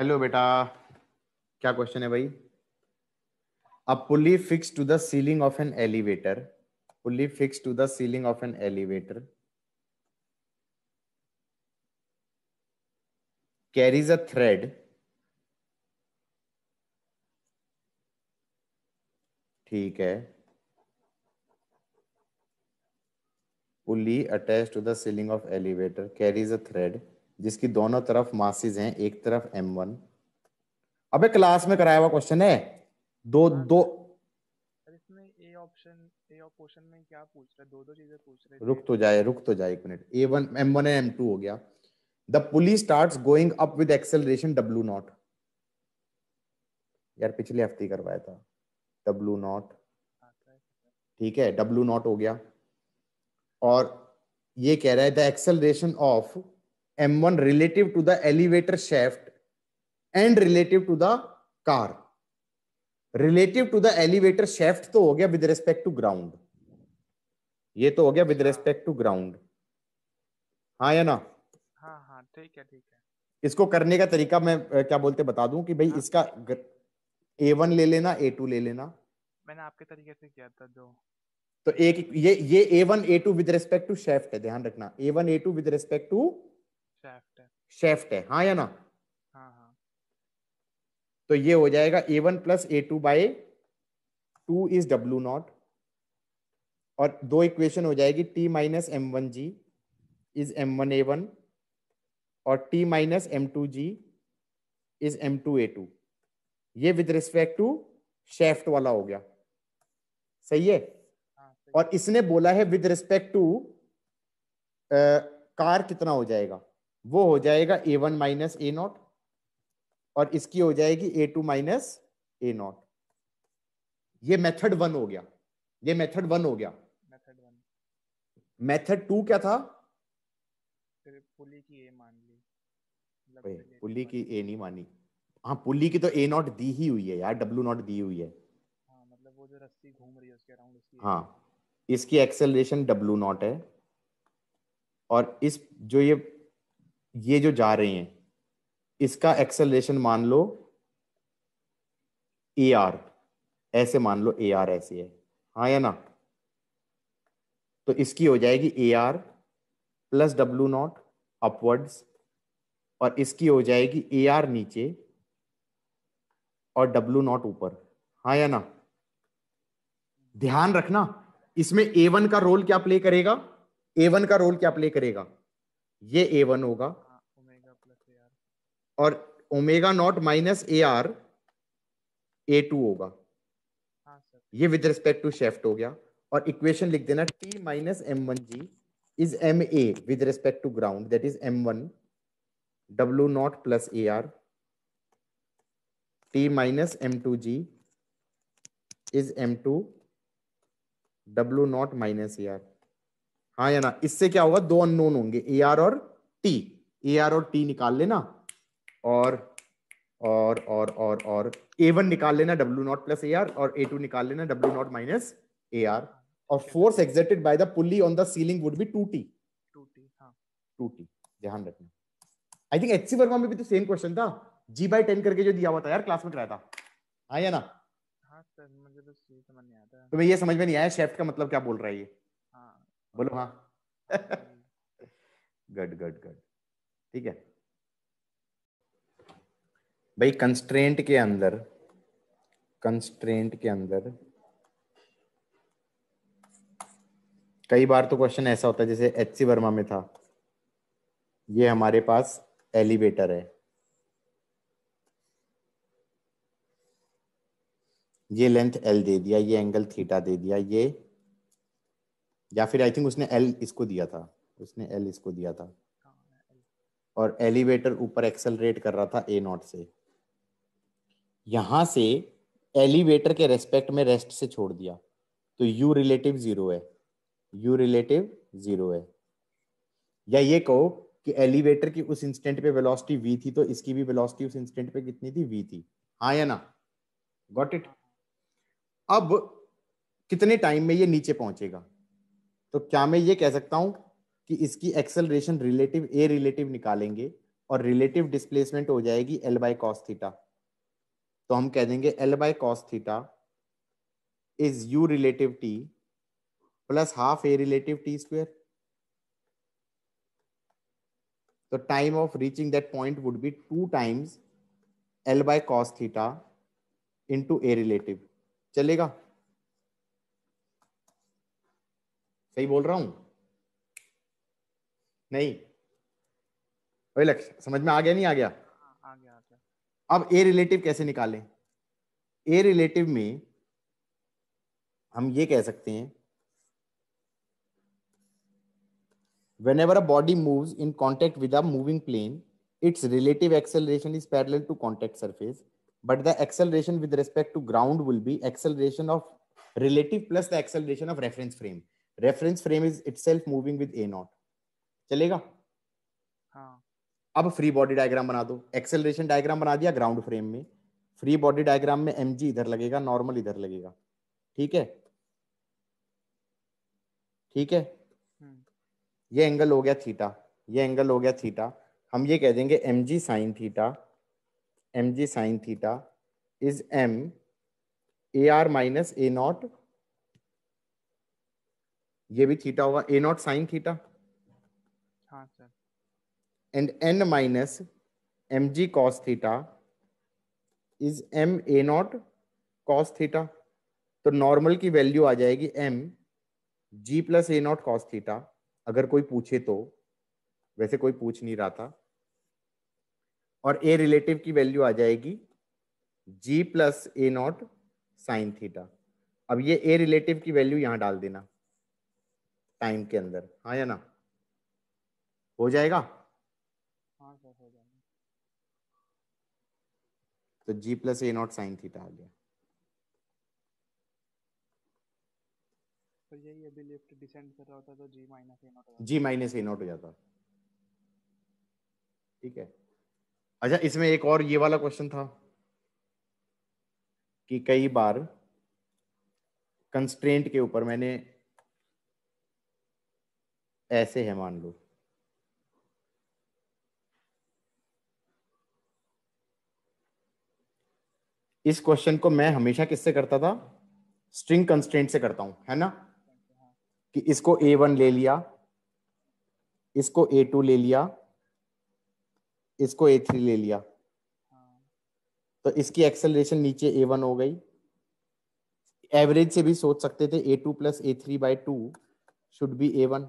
Hello बेटा क्या question है भाई a pulley fix to the ceiling of an elevator pulley fix to the ceiling of an elevator carries a thread ठीक है pulley attach to the ceiling of elevator carries a thread जिसकी दोनों तरफ masses हैं एक तरफ M one अबे class में कराया हुआ क्वेश्चन है दो हाँ, दो इसमें ए ऑप्शन ए क्वेश्चन में क्या पूछ रहा है दो दो चीजें पूछ रहे रुक तो जाए रुक तो जाए एक minute A one M one M two हो गया the pulley start going up with acceleration W nought यार पिछले हफ्ते करवाया था डब्लू नॉट हाँ, ठीक है डब्लू नॉट हो गया और ये कह रहा है the acceleration of m1 relative to the elevator shaft and relative to the car relative to the elevator shaft तो हो गया with respect to ground ये तो हो गया with respect to ground हाँ या ना हाँ हाँ ठीक है ठीक है इसको करने का तरीका मैं क्या बोलते बता दूं कि भाई हाँ, इसका ए वन ले लेना ए टू ले लेना मैंने आपके तरीके से किया था जो तो एक ये ये A one A two with respect to shaft है ध्यान रखना A one A two with respect to shaft है हाँ या ना हाँ हाँ तो ये हो जाएगा A one plus A two by two is W nought और दो इक्वेशन हो जाएगी T minus M one ji is M one A one और T minus M two ji is M two A two ये with respect to shaft वाला हो गया सही है हाँ, और इसने बोला है विद रिस्पेक्ट टू कार कितना हो जाएगा वो हो जाएगा A one minus A nought और इसकी हो जाएगी A two minus A nought ये मेथड वन हो गया ये मेथड वन हो गया मेथड वन मेथड टू क्या था पुली की ए मान ली मतलब पुली की ए नहीं मानी हाँ पुली की तो ए नॉट दी ही हुई है यार डब्लू नॉट दी हुई है हाँ, मतलब वो जो रस्सी घूम रही है उसके अराउंड उसकी हाँ इसकी एक्सेलरेशन डब्लू नॉट है और इस जो ये ये जो जा रही हैं इसका एक्सेलरेशन मान लो ए आर ऐसे मान लो ए आर ऐसे है हाँ या ना तो इसकी हो जाएगी A are plus W nought upwards और इसकी हो जाएगी ए आर नीचे और डब्लू नॉट ऊपर हाँ या ना ध्यान रखना इसमें ए वन का रोल क्या प्ले करेगा ए वन का रोल क्या प्ले करेगा ये ए वन होगा और omega nought minus A R A two होगा हाँ, ये विद रिस्पेक्ट टू शेफ्ट हो गया और इक्वेशन लिख देना T minus M one ji is M A with respect to ground that is M one W nought plus A R T minus M two ji is M two W nought minus A R हाँ या ना इससे क्या होगा दो unknown होंगे A are और T A are और टी निकाल लेना और और और और और ए वन निकाल लेना W nought plus A are और ए टू निकाल लेना W nought minus A R और force exerted by the pulley on the ceiling would be two T two T हाँ टू टी ध्यान रखना I think H C Verma में भी तो सेम क्वेश्चन था जी बाई टेन करके जो दिया हुआ था यार क्लास में कराया था हाँ या ना हाँ सर मुझे तो समझ नहीं आता तुम्हें ये समझ में नहीं आया शेफ्ट का मतलब क्या बोल रहा है ये हाँ बोलो हाँ गुड गुड गुड ठीक है भाई कंस्ट्रेंट के अंदर कंस्ट्रेंट के अंदर कई बार तो क्वेश्चन ऐसा होता है जैसे एच सी वर्मा में था ये हमारे पास एलिवेटर है ये लेंथ एल दे दिया ये एंगल थीटा दे दिया ये या फिर आई थिंक उसने एल इसको दिया था उसने एल इसको दिया था और एलिवेटर ऊपर एक्सेलरेट कर रहा था ए नॉट से यहां से एलिवेटर के रेस्पेक्ट में रेस्ट से छोड़ दिया तो यू रिलेटिव जीरो है यू रिलेटिव जीरो है या ये कहो कि एलिवेटर की उस इंस्टेंट पे वेलोसिटी वी थी तो इसकी भी वेलोसिटी उस इंस्टेंट पे कितनी थी वी थी हाँ या ना गॉट इट अब कितने टाइम में ये नीचे पहुंचेगा तो क्या मैं ये कह सकता हूं कि इसकी एक्सेलरेशन रिलेटिव ए रिलेटिव निकालेंगे और रिलेटिव डिस्प्लेसमेंट हो जाएगी एल बाई कॉस थीटा तो हम कह देंगे L by cos theta is U relative T plus half A relative T square तो time of reaching that point would be two times L by cos theta into A relative चलेगा सही बोल रहा हूं नहीं समझ में आ गया नहीं आ गया अब ए रिलेटिव कैसे निकालें ए रिलेटिव में हम ये कह सकते हैं whenever a body move in contact with a moving plane its relative acceleration is parallel to contact surface but the acceleration with respect to ground will be acceleration of relative plus the acceleration of reference frame reference frame is itself moving with a naught chalega हाँ अब free body diagram बना दो acceleration diagram बना दिया ground frame में free body diagram में M इधर लगेगा नॉर्मल इधर लगेगा ठीक है ठीक है हम्म। ये एंगल हो गया थीटा ये एंगल हो गया थीटा हम ये कह देंगे M G sine theta M G sine theta is M A R minus A nought ये भी थीटा होगा ए नॉट साइन थीटा हाँ sir and n minus mg cos theta is m a naught cos theta तो normal की value आ जाएगी m g plus a naught cos theta अगर कोई पूछे तो वैसे कोई पूछ नहीं रहा था और ए रिलेटिव की वैल्यू आ जाएगी g plus a not sine theta अब ये ए रिलेटिव की वैल्यू यहां डाल देना टाइम के अंदर हाँ या ना हो जाएगा तो g plus a not sine theta आ गया तो यही अभी लिफ्ट डिसेंड कर रहा होता तो जी माइनस ए नॉट जी माइनस ए नॉट हो जाता ठीक है अच्छा इसमें एक और ये वाला क्वेश्चन था कि कई बार कंस्ट्रेंट के ऊपर मैंने ऐसे है मान लो इस क्वेश्चन को मैं हमेशा किससे करता था स्ट्रिंग कंस्टेंट से करता हूं है ना कि इसको ए वन ले लिया इसको ए टू ले लिया इसको ए थ्री ले लिया तो इसकी एक्सेलरेशन नीचे ए वन हो गई एवरेज से भी सोच सकते थे a two plus a three by two should be a one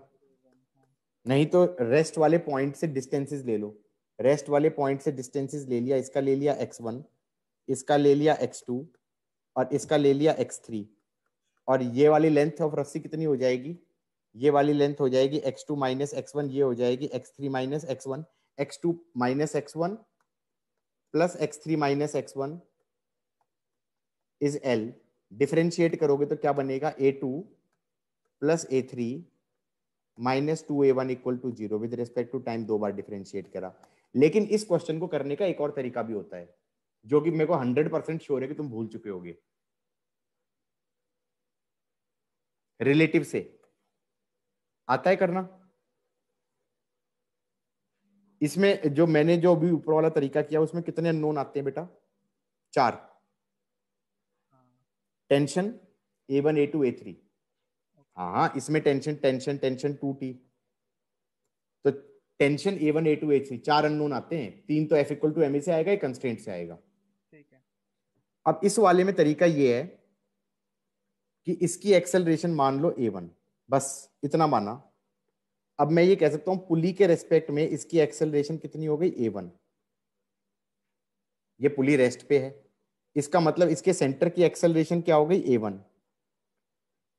नहीं तो रेस्ट वाले पॉइंट से डिस्टेंसेस ले लो रेस्ट वाले पॉइंट से डिस्टेंसेस ले लिया इसका ले लिया एक्स वन इसका ले लिया एक्स टू और इसका ले लिया एक्स थ्री और ये वाली लेंथ ऑफ रस्सी कितनी हो जाएगी ये वाली लेंथ हो जाएगी x two minus x one ये हो जाएगी x three minus x one x two minus x one plus x three minus x one is l differentiate करोगे तो क्या बनेगा a two plus a three minus two a one equal to zero with respect to time दो बार differentiate करा लेकिन इस question को करने का एक और तरीका भी होता है जो कि मेरे को हंड्रेड परसेंट श्योर है कि तुम भूल चुके होगे रिलेटिव से आता है करना इसमें जो मैंने जो अभी ऊपर वाला तरीका किया उसमें कितने अननोन आते हैं बेटा चार tension a one A two a three हाँ इसमें tension tension tension two t तो tension a one A two a three चार अननोन आते हैं तीन तो f equal to m a से आएगा कंस्टेंट से आएगा अब इस वाले में तरीका ये है कि इसकी एक्सेलरेशन मान लो ए वन बस इतना माना अब मैं ये कह सकता हूं पुली के रेस्पेक्ट में इसकी एक्सेलरेशन कितनी हो गई ए वन ये पुली रेस्ट पे है इसका मतलब इसके सेंटर की एक्सेलरेशन क्या हो गई ए वन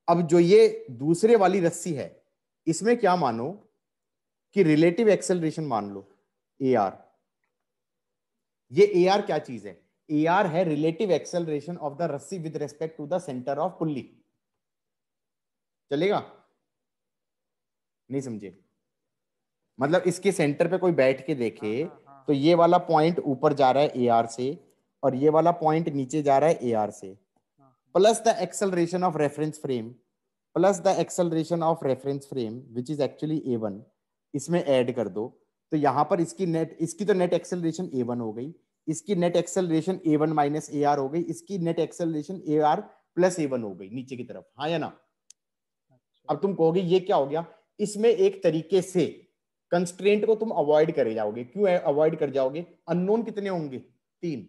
अब जो ये दूसरे वाली रस्सी है इसमें क्या मानो कि रिलेटिव एक्सेलरेशन मान लो ए आर ये ए आर क्या चीज है ए आर है रिलेटिव एक्सेलरेशन ऑफ द रस्सी with respect to the centre of pulley चलेगा नहीं समझे मतलब इसके सेंटर पे कोई बैठ के देखे हाँ, हाँ, हाँ। तो ये वाला पॉइंट ऊपर जा रहा है ए आर से और ये वाला पॉइंट नीचे जा रहा है ए आर से plus the acceleration of reference frame plus the acceleration of reference frame which is actually a one इसमें एड कर दो तो यहां पर इसकी नेट इसकी तो नेट एक्सेलरेशन ए वन हो गई इसकी net acceleration a one minus A r हो गई इसकी net acceleration a are plus a one हो गई नीचे की तरफ हाँ या ना अच्छा। अब तुम कहोगे ये क्या हो गया इसमें एक तरीके से कंस्ट्रेंट को तुम अवॉइड कर जाओगे क्यों अवॉइड कर जाओगे अननोन कितने होंगे तीन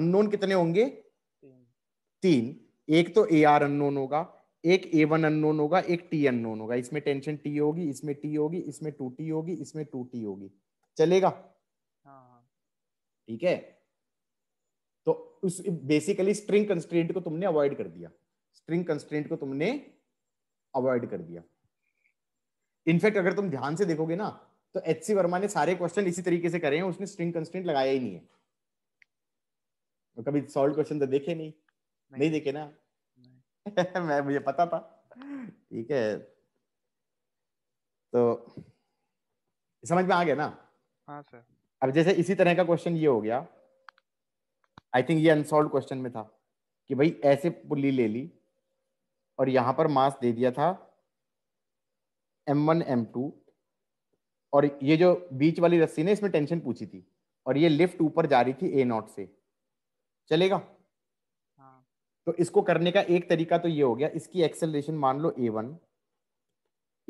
अननोन कितने होंगे तीन एक तो ए आर अननोन होगा एक ए वन अननोन होगा एक टी अननोन होगा इसमें टेंशन टी होगी इसमें टी होगी इसमें टू टी होगी इसमें टू टी होगी चलेगा ठीक है तो उस बेसिकली स्ट्रिंग कंस्ट्रेंट को तुमने अवॉइड कर दिया स्ट्रिंग कंस्ट्रेंट को तुमने अवॉइड कर दिया इनफैक्ट अगर तुम ध्यान से देखोगे ना तो एच सी वर्मा ने सारे क्वेश्चन इसी तरीके से करे हैं उसने स्ट्रिंग कंस्टेंट लगाया ही नहीं है तो कभी सॉल्व क्वेश्चन तो देखे नहीं नहीं, नहीं देखे ना नहीं। मैं मुझे पता था ठीक है तो समझ में आ गया ना हाँ सर अब जैसे इसी तरह का क्वेश्चन ये हो गया आई थिंक ये अनसोल्व क्वेश्चन में था कि भाई ऐसे पुली ले ली और यहां पर मास दे दिया था एम वन एम टू और ये जो बीच वाली रस्सी ने इसमें टेंशन पूछी थी और ये लिफ्ट ऊपर जा रही थी ए नॉट से चलेगा हाँ। तो इसको करने का एक तरीका तो ये हो गया इसकी एक्सेलरेशन मान लो ए वन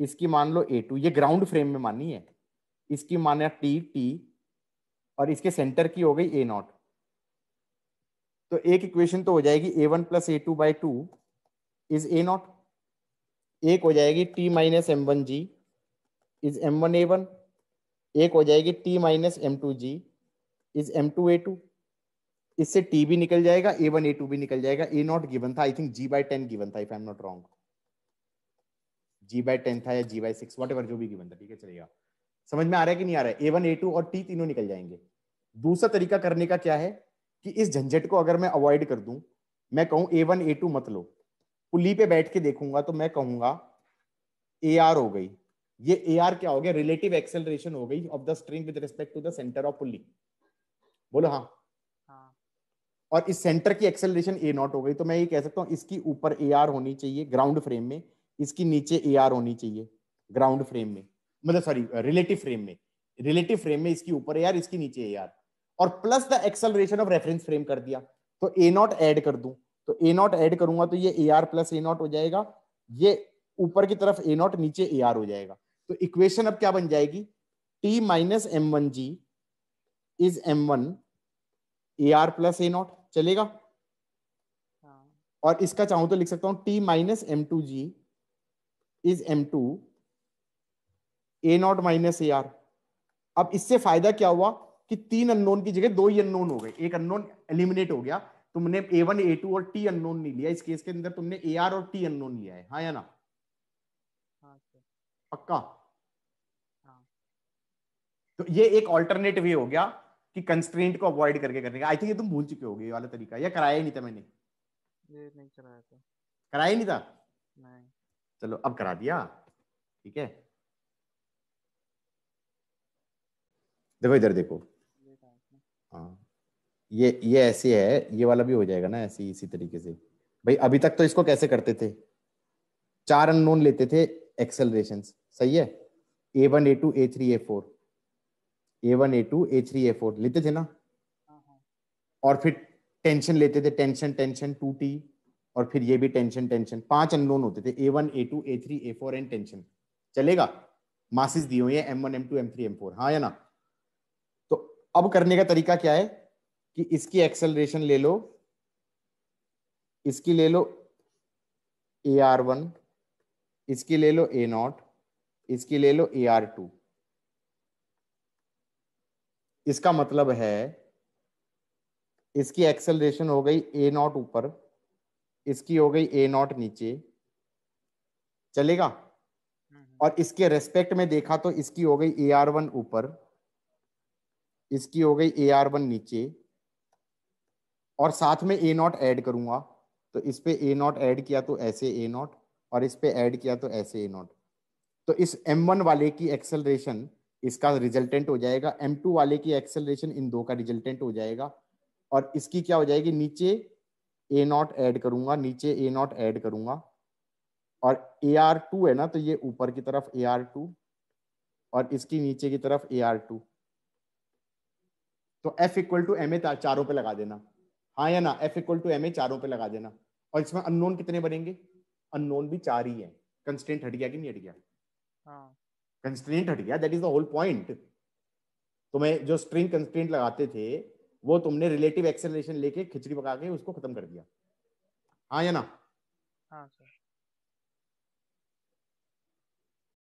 इसकी मान लो ए टू ये ग्राउंड फ्रेम में मानी है इसकी माना टी टी और इसके सेंटर की हो गई ए नॉट तो एक इक्वेशन तो हो जाएगी a one plus A two by two is a naught एक हो जाएगी T minus M one ji is M one A one एक हो जाएगी T minus M two ji is M two A two इससे टी भी निकल जाएगा ए वन ए टू भी निकल जाएगा ए नॉट गिवन था I think g by ten given था if I am not wrong g by ten था या g by six whatever जो भी गिवन था ठीक है चलेगा समझ में आ रहा है कि नहीं आ रहा है ए वन ए टू और टी तीनों निकल जाएंगे दूसरा तरीका करने का क्या है कि इस झंझट को अगर मैं अवॉइड कर दूं मैं कहूं ए वन ए टू मत लो पुली पे बैठ के देखूंगा तो मैं कहूंगा ए आर हो गई ये ए आर क्या हो गया रिलेटिव एक्सेलरेशन हो गई of the string with respect to the centre of pulley बोलो हाँ, हाँ। और इस सेंटर की एक्सेलरेशन ए नॉट हो गई तो मैं ये कह सकता हूँ इसकी ऊपर ए आर होनी चाहिए ग्राउंड फ्रेम में इसकी नीचे ए आर होनी चाहिए ग्राउंड फ्रेम में मतलब सॉरी रिलेटिव फ्रेम में रिलेटिव फ्रेम में इसकी ऊपर है यार इसकी नीचे है यार और plus the acceleration of reference frame कर दिया तो ए नॉट एड कर दू तो ए नॉट एड करूंगा तो ये a are plus a naught हो जाएगा ये ऊपर की तरफ ए नॉट नीचे ए आर हो जाएगा तो इक्वेशन अब क्या बन जाएगी T minus M one ji is M one a are plus a naught चलेगा हाँ। और इसका चाहूं तो लिख सकता हूं t minus M two ji is M two a naught minus A r अब इससे फायदा क्या हुआ कि तीन अननोन की जगह दो ही अननोन हो गए एक अननोन एलिमिनेट हो गया तुमने ए वन ए टू और टी अननोन नहीं लिया इस केस के अंदर तुमने ए आर और टी अननोन लिया है हाँ या ना हाँ पक्का हाँ। तो ये एक ऑल्टरनेट वे हो गया कि कंस्ट्रेंट को अवॉइड करके करने का आई थिंक ये तुम भूल चुके होगे ये वाला तरीका या कराया ही नहीं था मैंने ये नहीं कराया था कराया नहीं था नहीं चलो अब करा दिया ठीक है देखो इधर देखो हाँ ये ये ऐसे है ये वाला भी हो जाएगा ना ऐसे इसी तरीके से भाई अभी तक तो इसको कैसे करते थे चार अननोन लेते थे एक्सेलरेशन सही है a one A two a three a four a one A two a three a four लेते थे ना हाँ, हाँ। और फिर टेंशन लेते थे टेंशन टेंशन टू टी और फिर ये भी टेंशन टेंशन पांच अननोन होते थे a one A two a three a four and tension चलेगा मासिस दिए हुए m one M two m three m four हाँ या ना अब करने का तरीका क्या है कि इसकी एक्सेलरेशन ले लो इसकी ले लो ए आर वन इसकी ले लो ए नॉट इसकी ले लो ए आर टू इसका मतलब है इसकी एक्सेलरेशन हो गई ए नॉट ऊपर इसकी हो गई ए नॉट नीचे चलेगा हम्म। और इसके रेस्पेक्ट में देखा तो इसकी हो गई ए आर वन ऊपर इसकी हो गई ए आर वन नीचे और साथ में ए नॉट ऐड करूंगा तो इस पे ए नॉट ऐड किया तो ऐसे ए नॉट और इस पे ऐड किया तो ऐसे ए नॉट तो इस एम वन वाले की एक्सेलरेशन इसका रिजल्टेंट हो जाएगा एम टू वाले की एक्सेलरेशन इन दो का रिजल्टेंट हो जाएगा और इसकी क्या हो जाएगी नीचे ए नॉट ऐड करूंगा नीचे ए नॉट ऐड करूंगा और ए आर टू है ना तो ये ऊपर की तरफ ए आर टू और इसकी नीचे की तरफ ए आर टू तो F equal to m a चारों पे लगा देना हाँ या ना F equal to m a चारों पे लगा देना और इसमें अननोन कितने बनेंगे अननोन भी चार ही है कंस्टेंट हट गया कि नहीं हट गया कंस्टेंट हाँ। हट गया that is the whole point तो मैं जो स्ट्रिंग कंस्टेंट लगाते थे वो तुमने रिलेटिव एक्सेलरेशन लेके खिचड़ी पका के उसको खत्म कर दिया हाँ या ना हाँ सर